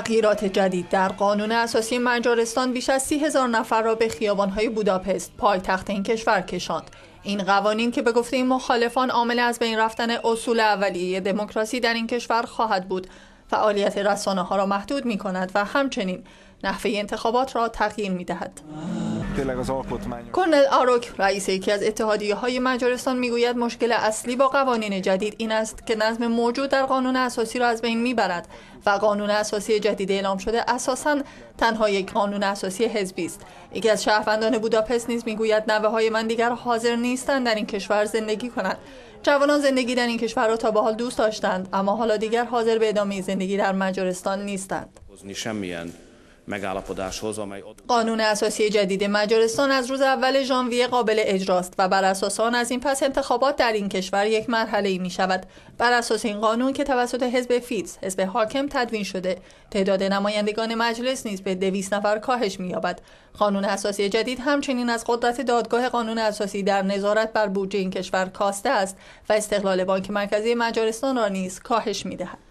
تغییرات جدید در قانون اساسی مجارستان بیش از سی هزار نفر را به خیابانهای بوداپست پایتخت این کشور کشاند این قوانین که به گفته این مخالفان عامل از بین رفتن اصول اولیه دموکراسی در این کشور خواهد بود فعالیت رسانه ها را محدود می کند و همچنین نحوه انتخابات را تغییر می دهد. کرنل آروک رئیس یکی از اتحادیه های مجارستان میگوید مشکل اصلی با قوانین جدید این است که نظم موجود در قانون اساسی را از بین میبرد و قانون اساسی جدید اعلام شده اساسا تنها یک قانون اساسی حزبی است یکی از شهروندان بوداپست نیز میگوید نوه های من دیگر حاضر نیستند در این کشور زندگی کنند جوانان زندگی در این کشور را تا به حال دوست داشتند اما حالا دیگر حاضر به ادامه زندگی در مجارستان نیستند قانون اساسی جدید مجارستان از روز اول ژانویه قابل اجراست و بر اساس آن از این پس انتخابات در این کشور یک مرحله ای می شود. بر اساس این قانون که توسط حزب فیتز، حزب حاکم تدوین شده، تعداد نمایندگان مجلس نیز به 200 نفر کاهش می یابد. قانون اساسی جدید همچنین از قدرت دادگاه قانون اساسی در نظارت بر بودجه این کشور کاسته است و استقلال بانک مرکزی مجارستان را نیز کاهش می دهد.